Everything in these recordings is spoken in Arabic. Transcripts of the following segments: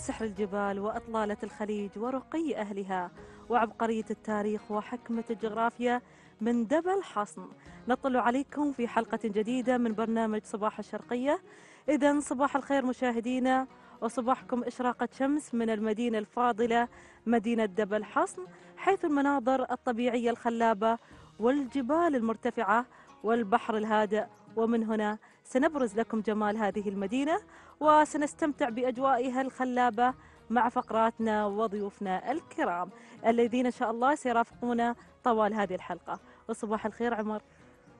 سحر الجبال وأطلالة الخليج ورقي أهلها وعبقرية التاريخ وحكمة الجغرافيا من دبل حصن نطل عليكم في حلقة جديدة من برنامج صباح الشرقية إذا صباح الخير مشاهدينا وصباحكم إشراقة شمس من المدينة الفاضلة مدينة دبل حصن حيث المناظر الطبيعية الخلابة والجبال المرتفعة والبحر الهادئ ومن هنا سنبرز لكم جمال هذه المدينة وسنستمتع بأجوائها الخلابة مع فقراتنا وضيوفنا الكرام الذين إن شاء الله سيرافقونا طوال هذه الحلقة وصباح الخير عمر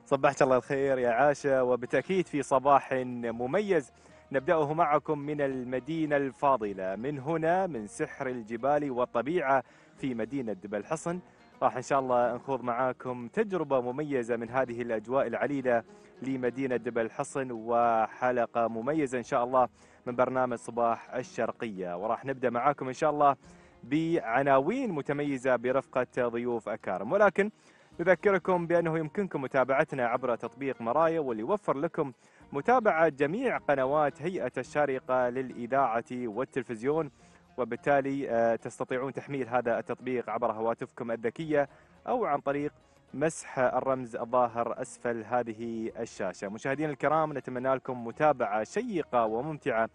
صبحت الله الخير يا عاشا وبالتأكيد في صباح مميز نبدأه معكم من المدينة الفاضلة من هنا من سحر الجبال والطبيعة في مدينة جبل حصن راح إن شاء الله نخوض معاكم تجربة مميزة من هذه الأجواء العليلة لمدينة دبل الحصن وحلقة مميزة إن شاء الله من برنامج صباح الشرقية وراح نبدأ معاكم إن شاء الله بعناوين متميزة برفقة ضيوف أكارم ولكن نذكركم بأنه يمكنكم متابعتنا عبر تطبيق مرايا واللي يوفر لكم متابعة جميع قنوات هيئة الشارقة للإذاعة والتلفزيون وبالتالي آه، تستطيعون تحميل هذا التطبيق عبر هواتفكم الذكية أو عن طريق مسح الرمز الظاهر أسفل هذه الشاشة مشاهدينا الكرام نتمنى لكم متابعة شيقة وممتعة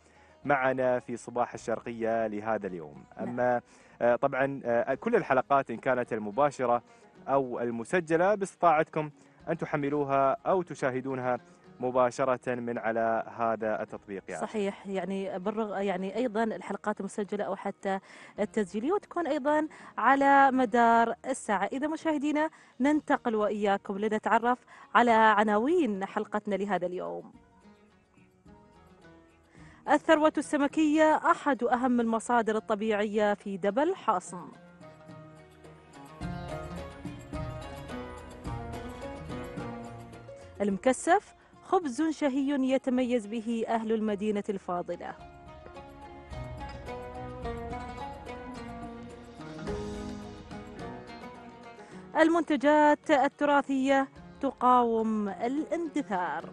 معنا في صباح الشرقية لهذا اليوم نعم. أما آه، طبعا آه، كل الحلقات إن كانت المباشرة أو المسجلة باستطاعتكم أن تحملوها أو تشاهدونها مباشره من على هذا التطبيق يعني. صحيح يعني بالرغ يعني ايضا الحلقات المسجله او حتى التسجيليه وتكون ايضا على مدار الساعه اذا مشاهدينا ننتقل واياكم لنتعرف على عناوين حلقتنا لهذا اليوم الثروة السمكية أحد أهم المصادر الطبيعية في دبل حاصم المكثف خبز شهي يتميز به أهل المدينة الفاضلة المنتجات التراثية تقاوم الاندثار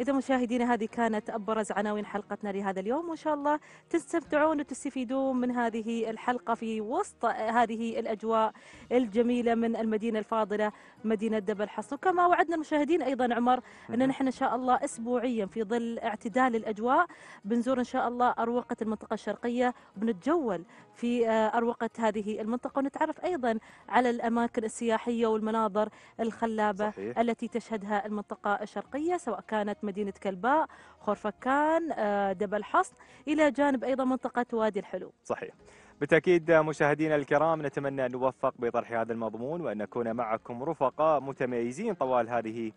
إذا مشاهدينا هذه كانت أبرز عناوين حلقتنا لهذا اليوم وإن شاء الله تستمتعون وتستفيدون من هذه الحلقة في وسط هذه الأجواء الجميلة من المدينة الفاضلة مدينة دبل حصن وكما وعدنا المشاهدين أيضا عمر أن نحن إن شاء الله أسبوعيا في ظل اعتدال الأجواء بنزور إن شاء الله أروقة المنطقة الشرقية وبنتجول في آه، أروقة هذه المنطقة ونتعرف أيضا على الأماكن السياحية والمناظر الخلابة صحيح. التي تشهدها المنطقة الشرقية سواء كانت مدينة كلباء خرفكان آه، دبل حصن إلى جانب أيضا منطقة وادي الحلو صحيح بالتأكيد مشاهدينا الكرام نتمنى أن نوفق بطرح هذا المضمون وأن نكون معكم رفقاء متميزين طوال هذه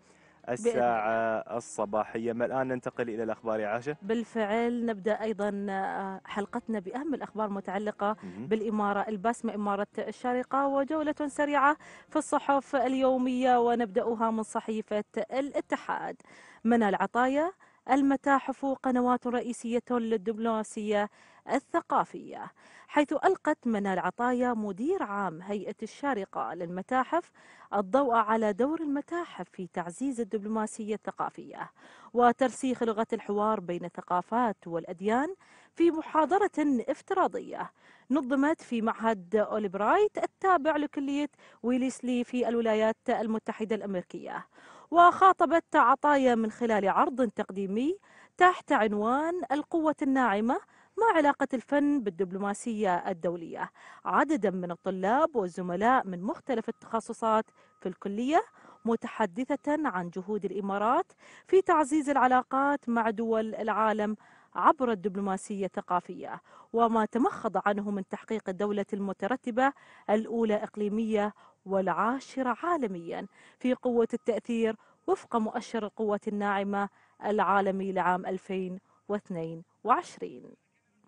الساعة الصباحية ما الآن ننتقل إلى الأخبار يا عاشة بالفعل نبدأ أيضا آه، حلقتنا بأهم الأخبار المتعلقة بالإمارة الباسمة إمارة الشارقة وجولة سريعة في الصحف اليومية ونبدأها من صحيفة الاتحاد منال عطايا المتاحف قنوات رئيسية للدبلوماسية الثقافية حيث ألقت منال عطايا مدير عام هيئة الشارقة للمتاحف الضوء على دور المتاحف في تعزيز الدبلوماسية الثقافية وترسيخ لغة الحوار بين الثقافات والأديان في محاضرة افتراضية نظمت في معهد أوليبرايت التابع لكلية ويليسلي في الولايات المتحدة الأمريكية وخاطبت عطايا من خلال عرض تقديمي تحت عنوان القوة الناعمة ما علاقة الفن بالدبلوماسية الدولية عددا من الطلاب والزملاء من مختلف التخصصات في الكلية متحدثة عن جهود الإمارات في تعزيز العلاقات مع دول العالم عبر الدبلوماسية الثقافية وما تمخض عنه من تحقيق الدولة المترتبة الأولى إقليمية والعاشرة عالميا في قوة التأثير وفق مؤشر القوة الناعمة العالمي لعام 2022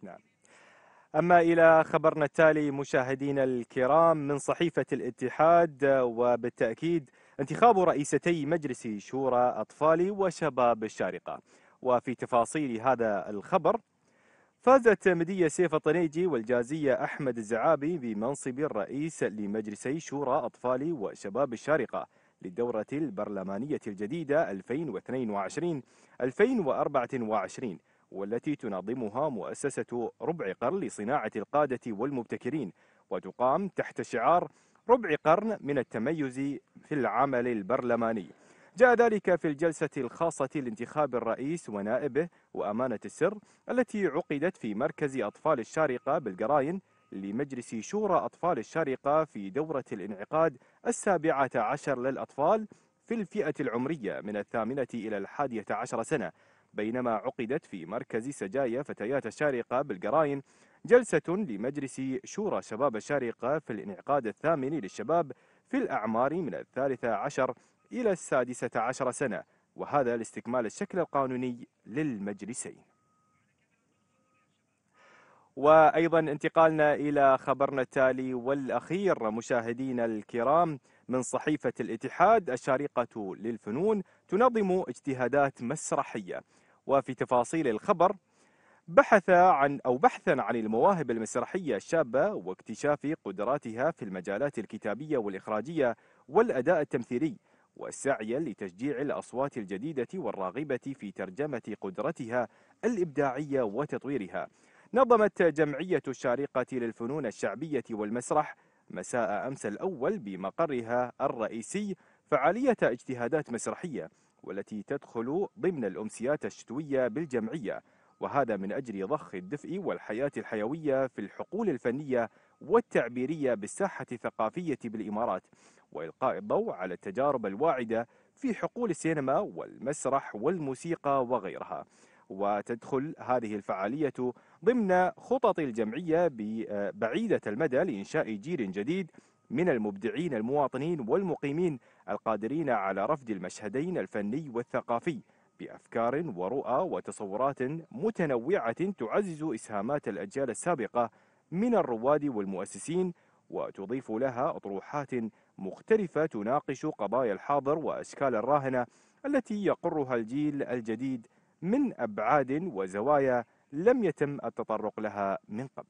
حلقتنا نعم. أما إلى خبرنا التالي مشاهدينا الكرام من صحيفة الاتحاد وبالتأكيد انتخاب رئيستي مجلس شورى أطفال وشباب الشارقة وفي تفاصيل هذا الخبر فازت مدية سيف الطنيجي والجازية أحمد الزعابي بمنصب الرئيس لمجلسي شورى أطفال وشباب الشارقة للدورة البرلمانية الجديدة 2022-2024 والتي تنظمها مؤسسة ربع قرن لصناعة القادة والمبتكرين وتقام تحت شعار ربع قرن من التميز في العمل البرلماني جاء ذلك في الجلسة الخاصة لانتخاب الرئيس ونائبه وأمانة السر التي عقدت في مركز أطفال الشارقة بالقراين لمجلس شورى أطفال الشارقة في دورة الانعقاد السابعة عشر للأطفال في الفئة العمرية من الثامنة إلى الحادية عشر سنة بينما عقدت في مركز سجايا فتيات الشارقة بالقراين جلسة لمجلس شورى شباب الشارقة في الانعقاد الثامن للشباب في الأعمار من الثالثة عشر إلى السادسة عشر سنة وهذا لاستكمال الشكل القانوني للمجلسين وأيضا انتقالنا إلى خبرنا التالي والأخير مشاهدينا الكرام من صحيفة الاتحاد الشارقة للفنون تنظم اجتهادات مسرحية وفي تفاصيل الخبر بحث عن أو بحثا عن المواهب المسرحية الشابة واكتشاف قدراتها في المجالات الكتابية والإخراجية والأداء التمثيلي وسعيا لتشجيع الأصوات الجديدة والراغبة في ترجمة قدرتها الإبداعية وتطويرها نظمت جمعية الشارقة للفنون الشعبية والمسرح مساء أمس الأول بمقرها الرئيسي فعالية اجتهادات مسرحية والتي تدخل ضمن الأمسيات الشتوية بالجمعية وهذا من أجل ضخ الدفء والحياة الحيوية في الحقول الفنية والتعبيرية بالساحة الثقافية بالإمارات وإلقاء الضوء على التجارب الواعدة في حقول السينما والمسرح والموسيقى وغيرها وتدخل هذه الفعالية ضمن خطط الجمعية بعيدة المدى لإنشاء جيل جديد من المبدعين المواطنين والمقيمين القادرين على رفض المشهدين الفني والثقافي بأفكار ورؤى وتصورات متنوعة تعزز إسهامات الأجيال السابقة من الرواد والمؤسسين وتضيف لها أطروحات مختلفة تناقش قضايا الحاضر وأشكال الراهنة التي يقرها الجيل الجديد من أبعاد وزوايا لم يتم التطرق لها من قبل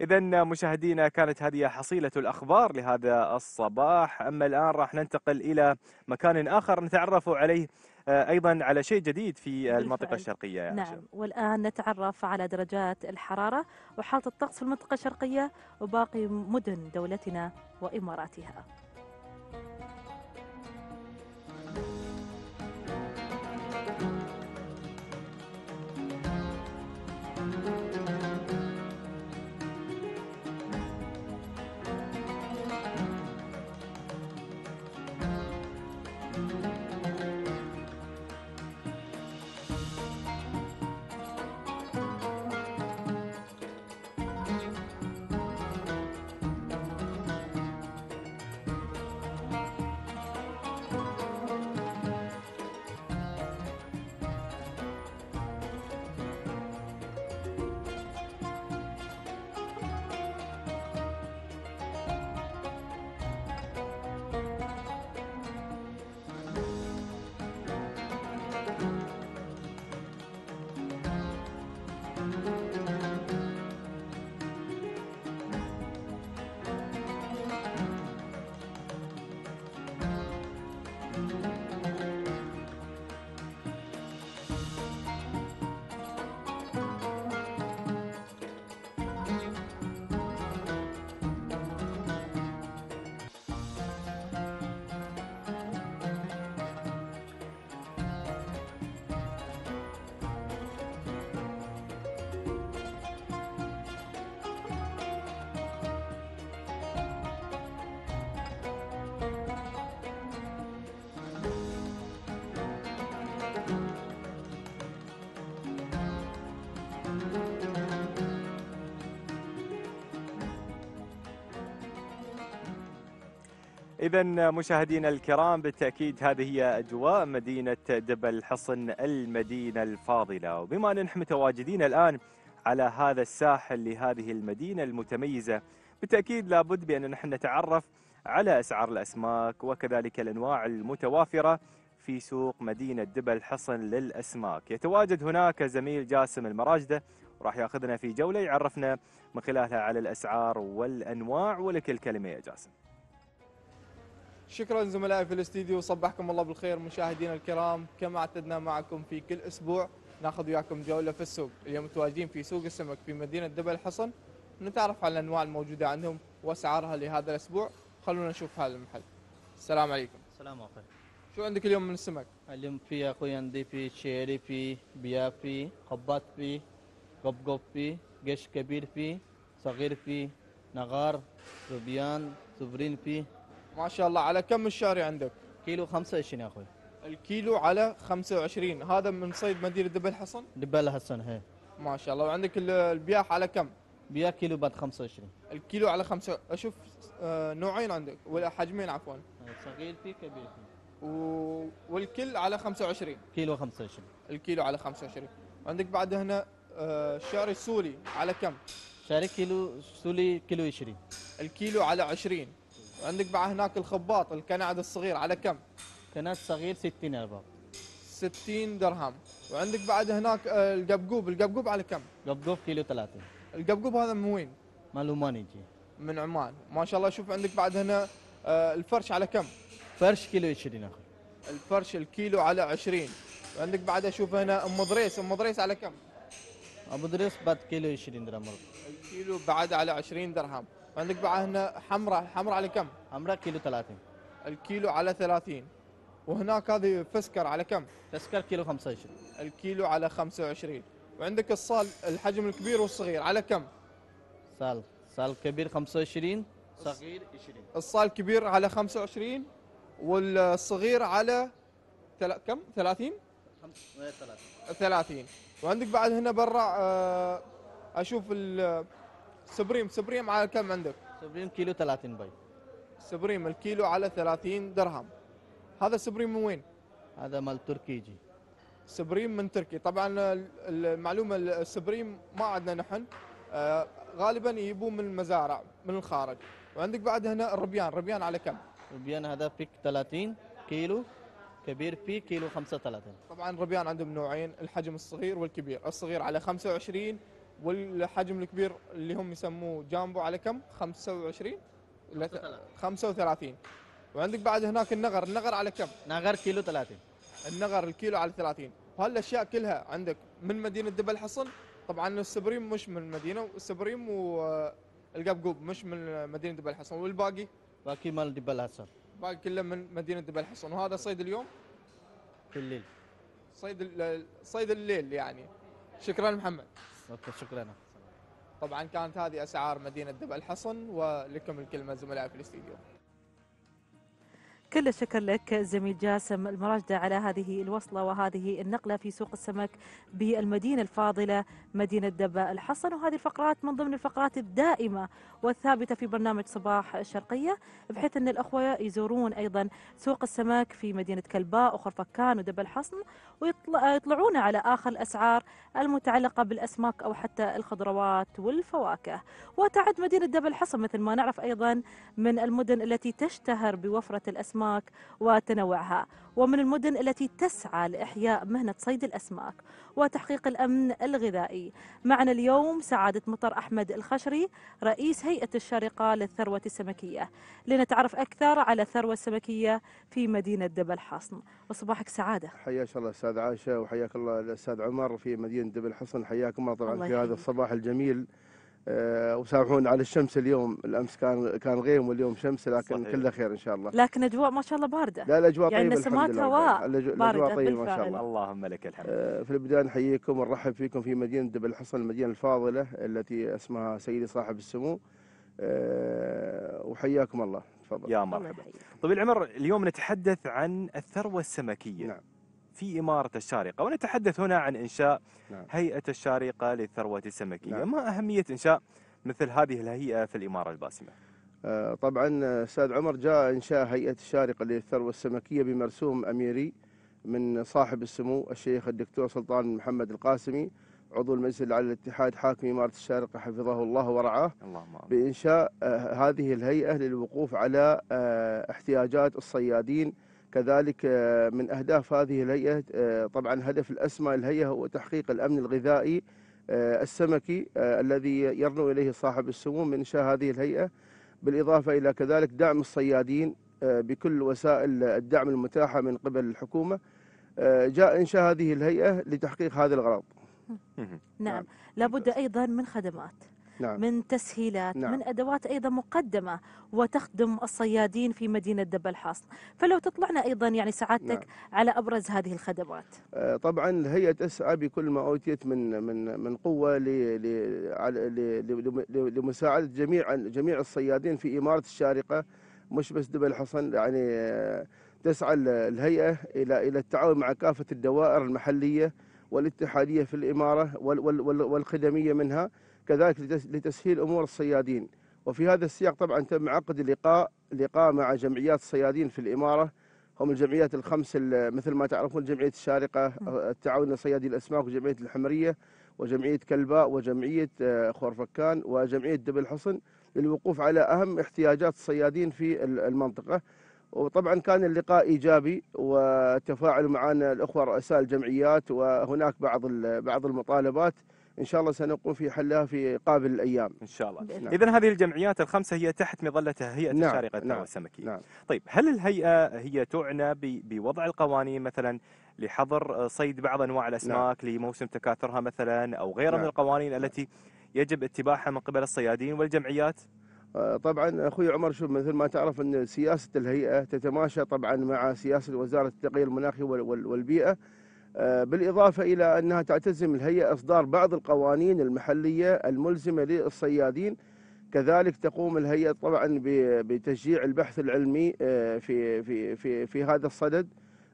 إذا مشاهدينا كانت هذه حصيلة الأخبار لهذا الصباح أما الآن راح ننتقل إلى مكان آخر نتعرف عليه آه، ايضا على شيء جديد في المنطقه الشرقيه يعني نعم والان نتعرف على درجات الحراره وحاله الطقس في المنطقه الشرقيه وباقي مدن دولتنا واماراتها إذا مشاهدينا الكرام بالتأكيد هذه هي أجواء مدينة دبل حصن المدينة الفاضلة وبما أن نحن متواجدين الآن على هذا الساحل لهذه المدينة المتميزة بالتأكيد لابد بأن نحن نتعرف على أسعار الأسماك وكذلك الأنواع المتوافرة في سوق مدينة دبل حصن للأسماك يتواجد هناك زميل جاسم المراجدة وراح ياخذنا في جولة يعرفنا من خلالها على الأسعار والأنواع ولك الكلمة يا جاسم شكرا زملائي في الاستديو صبحكم الله بالخير مشاهدينا الكرام كما اعتدنا معكم في كل اسبوع ناخذ وياكم جوله في السوق اليوم متواجدين في سوق السمك في مدينه دبل الحصن نتعرف على الانواع الموجوده عندهم واسعارها لهذا الاسبوع خلونا نشوف هذا المحل السلام عليكم السلام عليكم شو عندك اليوم من السمك اليوم في اخوي عندي في شيري في بيا في قباط في قبقب في قش كبير في صغير في نغار روبيان سوبرين في ما شاء الله على كم الشاري عندك؟ كيلو 25 يا اخوي الكيلو على 25 هذا من صيد مدينه دبل حصن؟ دبل حصن هي إيه. ما شاء الله وعندك البياح على كم؟ بياح كيلو بعد 25 الكيلو على 5 اشوف آه، نوعين عندك ولا حجمين عفوا صغير في كبير و... والكل على 25 كيلو 25 الكيلو على 25 عندك بعد هنا الشاري آه، السوري على كم؟ شاري كيلو سولي كيلو 20 الكيلو على 20 عندك بعد هناك الخباط الكنعد الصغير على كم؟ كنعد صغير 60 الباب 60 درهم وعندك بعد هناك آه، القبقوب القبقوب على كم؟ قبقوب كيلو 30 القبقوب هذا من وين؟ مال عمان يجي من عمان ما شاء الله شوف عندك بعد هنا آه، الفرش على كم؟ فرش كيلو 20 اخي الفرش الكيلو على 20 وعندك بعد اشوف هنا ام ضريس ام ضريس على كم؟ ابو دريس بعد كيلو 20 درهم الكيلو بعد على 20 درهم عندك بعد هنا حمراء حمراء على كم؟ حمراء كيلو 30 الكيلو على 30 وهناك هذه فسكر على كم؟ فسكر كيلو 25 الكيلو على 25 وعندك الصال الحجم الكبير والصغير على كم؟ صال صال كبير 25 صغير 20 الصال كبير على 25 والصغير على تل... كم 30 30 30 وعندك بعد هنا برا آه، اشوف ال سبريم سبريم على كم عندك؟ سبريم كيلو 30 باي سبريم الكيلو على 30 درهم هذا سبريم من وين؟ هذا مال تركي يجي سبريم من تركي طبعا المعلومة السبريم ما عندنا نحن آه، غالبا يجيبوه من المزارع من الخارج وعندك بعد هنا الربيان ربيان على كم؟ ربيان هذا فيك 30 كيلو كبير في كيلو 35 طبعا ربيان عندهم نوعين الحجم الصغير والكبير الصغير على 25 والحجم الكبير اللي هم يسموه جامبو على كم 25 35 وعندك بعد هناك النغر النغر على كم نغر كيلو 30 النغر الكيلو على 30 وهالاشياء كلها عندك من مدينه دبل حصن طبعا السبريم مش من المدينه السبريم والقبقوب مش من مدينه دبل حصن والباقي باقي مال دبل حصن باقي كله من مدينه دبل حصن وهذا صيد اليوم في الليل صيد صيد الليل يعني شكرا محمد اوكي شكرا طبعا كانت هذه اسعار مدينه دبل الحصن ولكم الكلمه زملائي في الاستديو كل الشكر لك زميل جاسم المراجدة على هذه الوصلة وهذه النقلة في سوق السمك بالمدينة الفاضلة مدينة دبا الحصن وهذه الفقرات من ضمن الفقرات الدائمة والثابتة في برنامج صباح الشرقية بحيث أن الأخوة يزورون أيضا سوق السمك في مدينة كلباء وخرفكان ودبا الحصن ويطلعون على آخر الأسعار المتعلقة بالأسماك أو حتى الخضروات والفواكه وتعد مدينة دبل حصن مثل ما نعرف أيضا من المدن التي تشتهر بوفرة الأسماك وتنوعها ومن المدن التي تسعى لإحياء مهنة صيد الأسماك وتحقيق الأمن الغذائي معنا اليوم سعادة مطر أحمد الخشري رئيس هيئة الشارقة للثروة السمكية لنتعرف أكثر على الثروة السمكية في مدينة دبل حصن وصباحك سعادة حياك الله أستاذ عائشة وحياك الله الأستاذ عمر في مدينة دبل حصن حياكم الله طبعا في هذا الصباح الجميل آه، وسامحونا على الشمس اليوم الامس كان كان غيم واليوم شمس لكن صحيح. كله خير ان شاء الله لكن اجواء ما شاء الله بارده لا الاجواء يعني طيبه نسمات هواء الاجواء طيبه ما شاء الله آه، اللهم لك الحمد في البدايه نحييكم ونرحب فيكم في مدينه دبل الحصن المدينه الفاضله التي اسمها سيدي صاحب السمو آه، وحياكم الله تفضل يا مرحبا طيب العمر اليوم نتحدث عن الثروه السمكيه نعم في إمارة الشارقة ونتحدث هنا عن إنشاء نعم. هيئة الشارقة للثروة السمكية نعم. ما أهمية إنشاء مثل هذه الهيئة في الإمارة الباسمة؟ آه، طبعا آه، استاذ عمر جاء انشاء هيئه الشارقه للثروه السمكيه بمرسوم اميري من صاحب السمو الشيخ الدكتور سلطان محمد القاسمي عضو المجلس الاعلى للاتحاد حاكم اماره الشارقه حفظه الله ورعاه بانشاء آه، هذه الهيئه للوقوف على احتياجات الصيادين كذلك آه، من أهداف هذه الهيئة آه، طبعا هدف الأسمى الهيئة هو تحقيق الأمن الغذائي آه، السمكي الذي يرنو إليه صاحب السمو من إنشاء هذه الهيئة بالإضافة إلى كذلك دعم الصيادين بكل وسائل الدعم المتاحة من قبل الحكومة جاء إنشاء هذه الهيئة لتحقيق هذا الغرض نعم. نعم لابد أيضا من خدمات نعم. من تسهيلات نعم. من أدوات أيضا مقدمة وتخدم الصيادين في مدينة دبل الحصن فلو تطلعنا أيضا يعني سعادتك نعم. على أبرز هذه الخدمات آه، طبعا الهيئة تسعى بكل ما أوتيت من من من قوة لمساعدة جميع جميع الصيادين في إمارة الشارقة مش بس دبل الحصن يعني آه، تسعى الهيئة إلى إلى التعاون مع كافة الدوائر المحلية والاتحادية في الإمارة والخدمية منها كذلك لتسهيل أمور الصيادين وفي هذا السياق طبعا تم عقد لقاء لقاء مع جمعيات الصيادين في الإمارة هم الجمعيات الخمس مثل ما تعرفون جمعية الشارقة التعاون لصيادي الأسماك وجمعية الحمرية وجمعية كلباء وجمعية آه، خورفكان وجمعية دبل حصن للوقوف على أهم احتياجات الصيادين في المنطقة وطبعا كان اللقاء ايجابي وتفاعلوا معنا الاخوه رؤساء الجمعيات وهناك بعض بعض المطالبات ان شاء الله سنقوم في حلها في قابل الايام ان شاء الله نعم. اذا هذه الجمعيات الخمسه هي تحت مظله هيئه نعم. الشارقه نعم. والسمكيه نعم. طيب هل الهيئه هي تعنى بوضع القوانين مثلا لحظر صيد بعض انواع الاسماك نعم. لموسم تكاثرها مثلا او غيرها نعم. من القوانين نعم. التي يجب اتباعها من قبل الصيادين والجمعيات آه، طبعا اخوي عمر شوف مثل ما تعرف ان سياسه الهيئه تتماشى طبعا مع سياسه وزاره التغيير المناخي والبيئه آه، بالإضافة إلى أنها تعتزم الهيئة إصدار بعض القوانين المحلية الملزمة للصيادين كذلك تقوم الهيئة طبعا بتشجيع البحث العلمي آه، في في في في هذا الصدد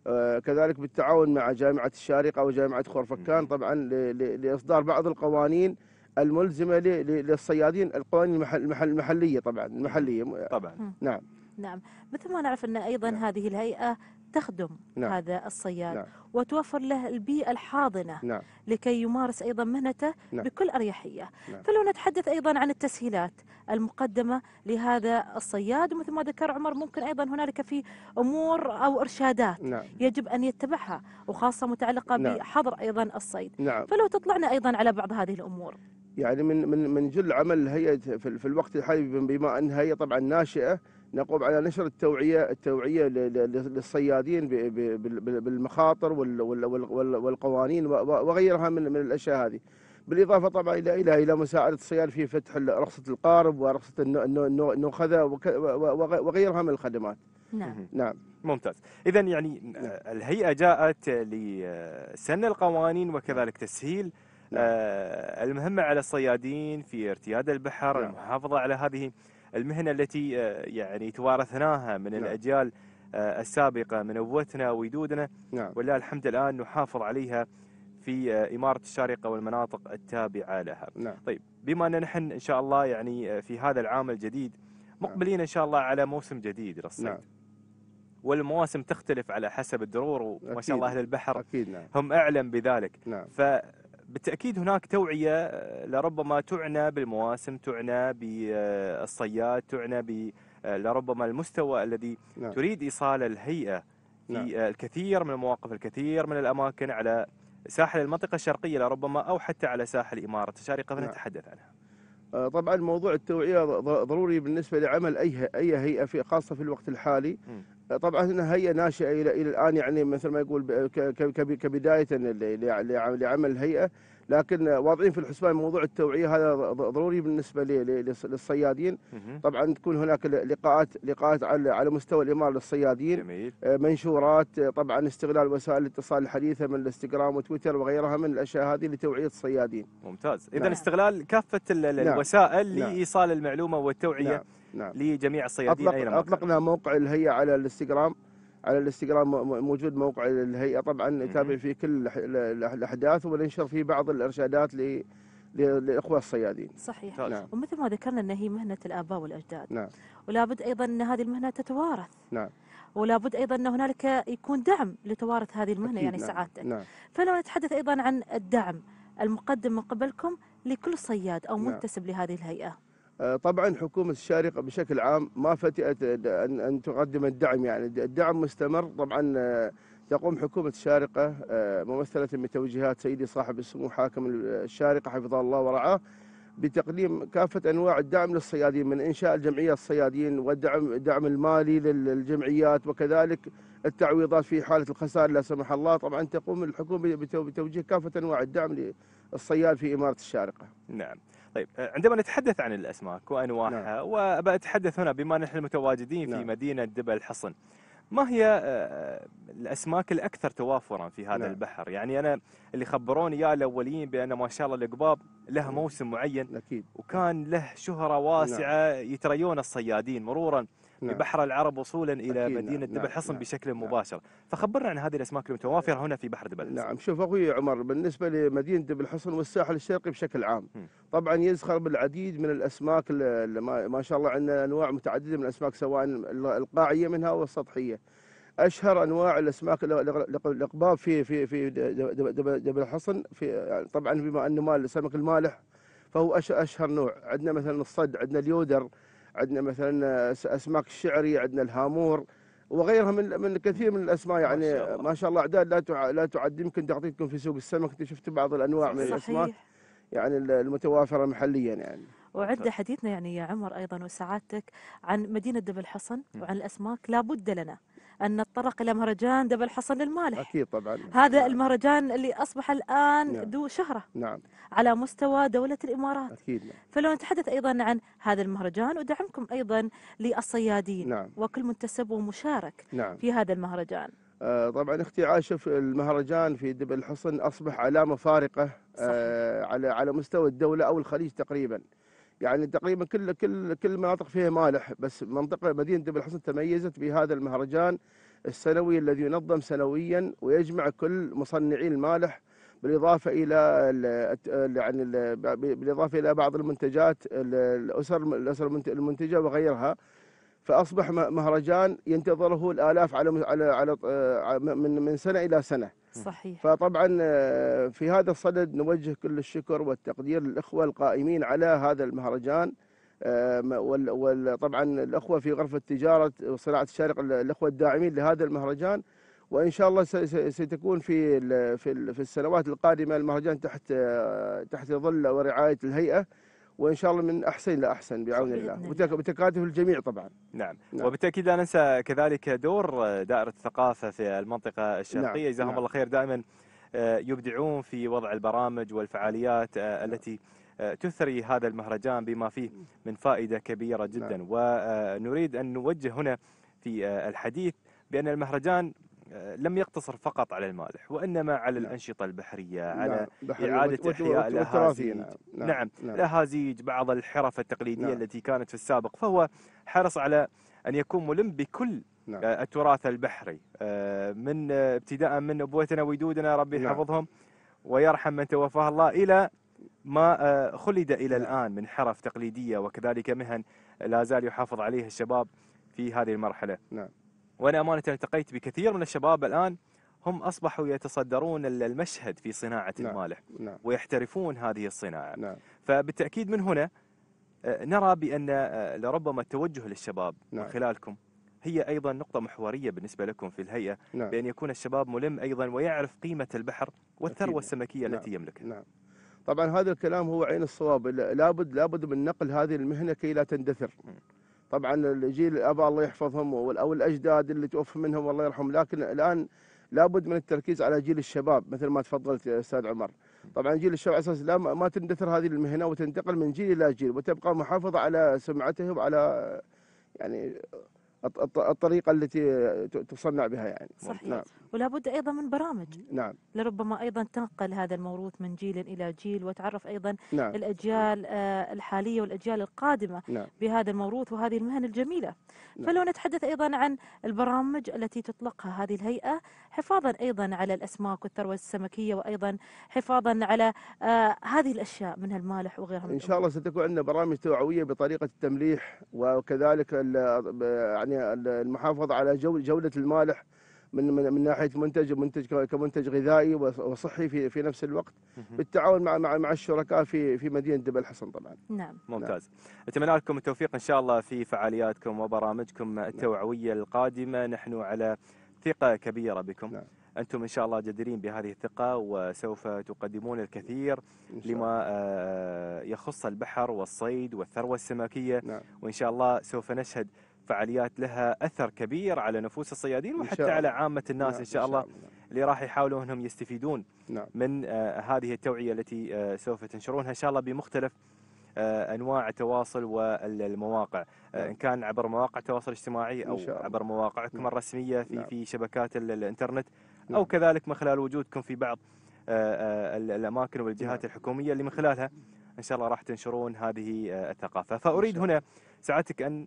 آه، كذلك بالتعاون مع جامعة الشارقة وجامعة خورفكان طبعا لإصدار بعض القوانين الملزمة للصيادين القوانين المحلية طبعا المحلية طبعا نعم نعم مثل ما نعرف أن أيضا نعم. هذه الهيئة تخدم نعم. هذا الصياد نعم. وتوفر له البيئة الحاضنة نعم. لكي يمارس أيضا مهنته نعم. بكل أريحية نعم. فلو نتحدث أيضا عن التسهيلات المقدمة لهذا الصياد مثل ما ذكر عمر ممكن أيضا هنالك في أمور أو إرشادات نعم. يجب أن يتبعها وخاصة متعلقة نعم. بحظر أيضا الصيد نعم. فلو تطلعنا أيضا على بعض هذه الأمور يعني من من من جل عمل الهيئة في الوقت الحالي بما انها هي طبعا ناشئه نقوم على نشر التوعيه التوعيه للصيادين بالمخاطر والقوانين وغيرها من الاشياء هذه. بالاضافه طبعا الى الى الى مساعده الصياد في فتح رخصه القارب ورخصه النخذه وغيرها من الخدمات. نعم. نعم. ممتاز اذا يعني نعم. الهيئه جاءت لسن القوانين وكذلك نعم. تسهيل نعم. آه، المهمه على الصيادين في ارتياد البحر نعم. المحافظه على هذه المهنة التي آه، يعني توارثناها من نعم. الأجيال آه، السابقة من أبوتنا ويدودنا نعم. ولله الحمد الآن نحافظ عليها في آه، إمارة الشارقة والمناطق التابعة لها نعم. طيب بما أن نحن إن شاء الله يعني في هذا العام الجديد نعم. مقبلين إن شاء الله على موسم جديد للصيد نعم. والمواسم تختلف على حسب الدرور وما شاء الله أهل البحر أكيد نعم. هم أعلم بذلك نعم. ف بالتاكيد هناك توعيه آه، لربما تعنى بالمواسم تعنى بالصياد تعنى ب آه، لربما المستوى الذي نعم. تريد ايصال الهيئه في نعم. آه، الكثير من المواقف الكثير من الاماكن على ساحل المنطقه الشرقيه لربما او حتى على ساحل اماره الشارقه فنتحدث نعم. عنها. طبعا موضوع التوعيه ضروري بالنسبه لعمل اي اي هيئه في خاصه في الوقت الحالي طبعا هي ناشئه الى الى الان يعني مثل ما يقول كبدايه لعمل الهيئه لكن واضعين في الحسبان موضوع التوعيه هذا ضروري بالنسبه للصيادين طبعا تكون هناك لقاءات لقاءات على على مستوى الاماره للصيادين آه، منشورات آه، طبعا استغلال وسائل الاتصال الحديثه من الانستغرام وتويتر وغيرها من الاشياء هذه لتوعيه الصيادين ممتاز اذا نعم. استغلال كافه نعم. الوسائل نعم. لايصال المعلومه والتوعيه نعم. نعم. لجميع الصيادين أطلق أينما أطلقنا كان. موقع الهيئة على الانستغرام على الانستغرام موجود موقع الهيئة طبعا يتابع فيه كل الأحداث وننشر فيه بعض الإرشادات ل لاخوه الصيادين. صحيح نعم. ومثل ما ذكرنا ان هي مهنه الاباء والاجداد. نعم. ولابد ايضا ان هذه المهنه تتوارث. نعم. ولابد ايضا ان هنالك يكون دعم لتوارث هذه المهنه يعني نعم. سعادتك. نعم. فلو نتحدث ايضا عن الدعم المقدم من قبلكم لكل صياد او منتسب نعم. لهذه الهيئه. آه، طبعا حكومة الشارقة بشكل عام ما فتئت أن تقدم الدعم يعني الدعم مستمر طبعا آه، تقوم حكومة الشارقة آه، ممثلة بتوجيهات سيدي صاحب السمو حاكم الشارقة حفظه الله ورعاه بتقديم كافة أنواع الدعم للصيادين من إنشاء الجمعية الصيادين والدعم الدعم المالي للجمعيات وكذلك التعويضات في حالة الخسارة لا سمح الله طبعا تقوم الحكومة بتوجيه كافة أنواع الدعم للصياد في إمارة الشارقة نعم طيب عندما نتحدث عن الأسماك وأنواعها نعم. وأتحدث هنا بما نحن متواجدين نعم. في مدينة دبل حصن ما هي آه، الاسماك الاكثر توافرا في هذا نعم. البحر؟ يعني انا اللي خبروني اياه الاوليين بان ما شاء الله القباب له نعم. موسم معين اكيد وكان له شهره واسعه نعم. يتريون الصيادين مرورا نعم. ببحر العرب وصولا الى نعم، مدينه نعم. دبل حصن نعم. بشكل نعم. مباشر فخبرنا عن هذه الاسماك المتوافره نعم. هنا في بحر دبل حصن. نعم شوف اخوي عمر بالنسبه لمدينه دبل حصن والساحل الشرقي بشكل عام م. طبعا يزخر بالعديد من الاسماك ما شاء الله عندنا انواع متعدده من الاسماك سواء القاعيه منها والسطحيه اشهر انواع الاسماك الاقباب في في في دبل حصن في طبعا بما انه مال السمك المالح فهو اشهر نوع عندنا مثلا الصد عندنا اليودر عندنا مثلا آه، اسماك الشعري عندنا الهامور وغيرها من من كثير من الاسماء يعني ما شاء الله, اعداد لا لا تعد يمكن تعطيكم في سوق السمك انت شفت بعض الانواع من الاسماك يعني المتوافره محليا يعني وعد حديثنا يعني يا عمر ايضا وسعادتك عن مدينه دب الحصن وعن الاسماك لابد لنا أن نتطرق إلى مهرجان دبل حصن المالح أكيد طبعا هذا نعم. المهرجان اللي أصبح الآن نعم. ذو شهرة نعم. على مستوى دولة الإمارات أكيد نعم. فلو نتحدث أيضا عن هذا المهرجان ودعمكم أيضا للصيادين نعم. وكل منتسب ومشارك نعم. في هذا المهرجان آه طبعا اختي عاشف المهرجان في دبل الحصن اصبح علامه فارقه آه على على مستوى الدوله او الخليج تقريبا يعني تقريبا كل كل كل المناطق فيها مالح بس منطقه مدينه دبل الحصن تميزت بهذا المهرجان السنوي الذي ينظم سنويا ويجمع كل مصنعي المالح بالاضافه الى يعني بالاضافه الى بعض المنتجات الاسر الاسر المنتجه وغيرها فاصبح مهرجان ينتظره الالاف على على على آه، من من سنه الى سنه صحيح فطبعا آه، في هذا الصدد نوجه كل الشكر والتقدير للاخوه القائمين على هذا المهرجان آه، وطبعا الاخوه في غرفه تجاره وصناعه الشارق الاخوه الداعمين لهذا المهرجان وان شاء الله ستكون في في السنوات القادمه المهرجان تحت تحت ظل ورعايه الهيئه وان شاء الله من احسن لاحسن بعون الله وبتكاتف الجميع طبعا نعم, نعم. وبالتاكيد لا ننسى كذلك دور دائره الثقافه في المنطقه الشرقيه نعم. جزاهم نعم. الله خير دائما آه، يبدعون في وضع البرامج والفعاليات آه، التي آه، تثري هذا المهرجان بما فيه من فائده كبيره جدا نعم. ونريد ان نوجه هنا في الحديث بان المهرجان لم يقتصر فقط على المالح وإنما على نعم. الأنشطة البحرية نعم، على بحرية. إعادة إحياء الأهازيج نعم. نعم. نعم الأهازيج بعض الحرف التقليدية نعم. التي كانت في السابق فهو حرص على أن يكون ملم بكل نعم. آه، التراث البحري آه، من ابتداء من أبوتنا ودودنا ربي نعم. يحفظهم ويرحم من توفاه الله إلى ما آه، خلد إلى نعم. الآن من حرف تقليدية وكذلك مهن لا زال يحافظ عليها الشباب في هذه المرحلة نعم وانا امانه التقيت بكثير من الشباب الان هم اصبحوا يتصدرون المشهد في صناعه نعم. المالح نعم. ويحترفون هذه الصناعه نعم. فبالتاكيد من هنا آه، نرى بان آه، لربما التوجه للشباب نعم. من خلالكم هي ايضا نقطه محوريه بالنسبه لكم في الهيئه نعم. بان يكون الشباب ملم ايضا ويعرف قيمه البحر والثروه السمكيه نعم. التي يملكها نعم. طبعا هذا الكلام هو عين الصواب لابد لابد من نقل هذه المهنه كي لا تندثر طبعا الجيل الاباء الله يحفظهم او الاجداد اللي توفوا منهم الله يرحمهم لكن الان لابد من التركيز على جيل الشباب مثل ما تفضلت استاذ عمر طبعا جيل الشباب على اساس لا ما تندثر هذه المهنه وتنتقل من جيل الى جيل وتبقى محافظه على سمعته وعلى يعني الطريقه التي تصنع بها يعني صحيح. نعم. ولا بد أيضا من برامج نعم لربما أيضا تنقل هذا الموروث من جيل إلى جيل وتعرف أيضا نعم. الأجيال آه، الحالية والأجيال القادمة نعم. بهذا الموروث وهذه المهن الجميلة نعم. فلو نتحدث أيضا عن البرامج التي تطلقها هذه الهيئة حفاظا أيضا على الأسماك والثروة السمكية وأيضا حفاظا على آه، هذه الأشياء من المالح وغيرها إن شاء الله ستكون عندنا برامج توعوية بطريقة التمليح وكذلك آه، يعني المحافظة على جولة المالح من من, من ناحيه منتج منتج كمنتج غذائي وصحي في في نفس الوقت بالتعاون مع مع مع الشركاء في في مدينه دبل حسن طبعا نعم, نعم. ممتاز نعم. اتمنى لكم التوفيق ان شاء الله في فعالياتكم وبرامجكم نعم. التوعويه القادمه نحن على ثقه كبيره بكم نعم. انتم ان شاء الله جديرين بهذه الثقه وسوف تقدمون الكثير لما آه، يخص البحر والصيد والثروه السمكيه نعم. وان شاء الله سوف نشهد فعاليات لها اثر كبير على نفوس الصيادين وحتى على عامه الناس نعم ان شاء الله, اللي راح يحاولون انهم يستفيدون نعم. من آه هذه التوعيه التي آه سوف تنشرونها ان شاء الله بمختلف آه انواع التواصل والمواقع آه، نعم. ان كان عبر مواقع التواصل الاجتماعي او عبر مواقعكم نعم. الرسميه في نعم. في شبكات الانترنت نعم. او كذلك من خلال وجودكم في بعض آه، آه، الاماكن والجهات نعم. الحكوميه اللي من نعم. خلالها ان شاء الله راح تنشرون هذه الثقافه فاريد هنا سعادتك ان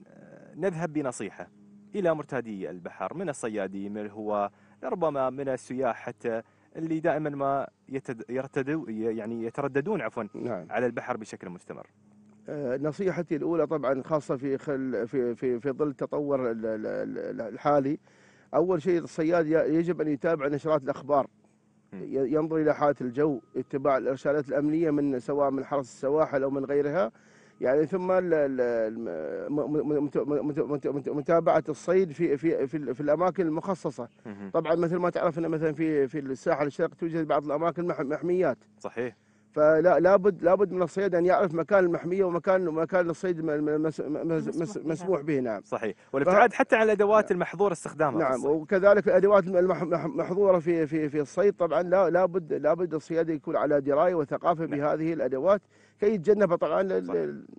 نذهب بنصيحة إلى مرتادي البحر من الصيادين من الهواة ربما من السياح حتى اللي دائما ما يتد... يرتدوا يعني يترددون عفوا نعم. على البحر بشكل مستمر آه، نصيحتي الاولى طبعا خاصه في خل في في, في ظل التطور الحالي اول شيء الصياد يجب ان يتابع نشرات الاخبار ينظر الى حاله الجو اتباع الارشادات الامنيه من سواء من حرس السواحل او من غيرها يعني ثم متابعه الصيد في في في, في الاماكن المخصصه طبعا مثل ما تعرف ان مثلا في في الساحل الشرقي توجد بعض الاماكن محميات صحيح فلا لابد لابد من الصيد ان يعرف مكان المحميه ومكان مكان الصيد مسموح به نعم صحيح والابتعاد ف... حتى عن الادوات نعم. المحظوره استخدامها نعم وكذلك الادوات المحظوره في في في الصيد طبعا لا لابد لابد الصياد يكون على درايه وثقافه نعم. بهذه الادوات كي يتجنب طبعا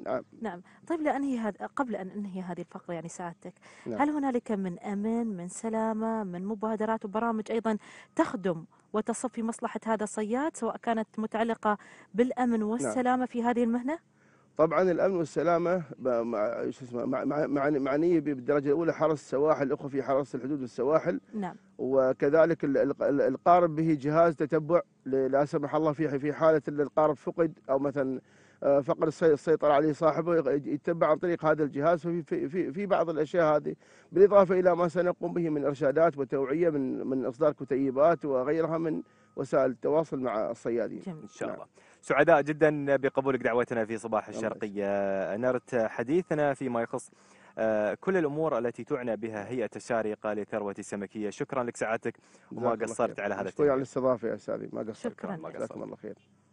نعم نعم طيب لانهي هذا قبل ان انهي هذه الفقره يعني سعادتك نعم. هل هنالك من امن من سلامه من مبادرات وبرامج ايضا تخدم وتصب في مصلحه هذا الصياد سواء كانت متعلقه بالامن نعم. والسلامه نعم. في هذه المهنه؟ طبعا الامن والسلامه مع شو اسمه معنيه بالدرجه الاولى حرس السواحل الاخوه في حرس الحدود والسواحل نعم وكذلك القارب به جهاز تتبع لا سمح الله في في حاله القارب فقد او مثلا آه، فقد السيطرة عليه صاحبه يتبع عن طريق هذا الجهاز في, في, في بعض الأشياء هذه بالإضافة إلى ما سنقوم به من إرشادات وتوعية من, من إصدار كتيبات وغيرها من وسائل التواصل مع الصيادين جميل. إن شاء نعم. الله نعم. سعداء جدا بقبولك دعوتنا في صباح الشرقية نرت حديثنا فيما يخص آه، كل الامور التي تعنى بها هيئه الشارقه للثروه السمكيه شكرا لك سعادتك وما قصرت على هذا التقرير على الاستضافه يا استاذي ما قصرت شكرا ما الله خير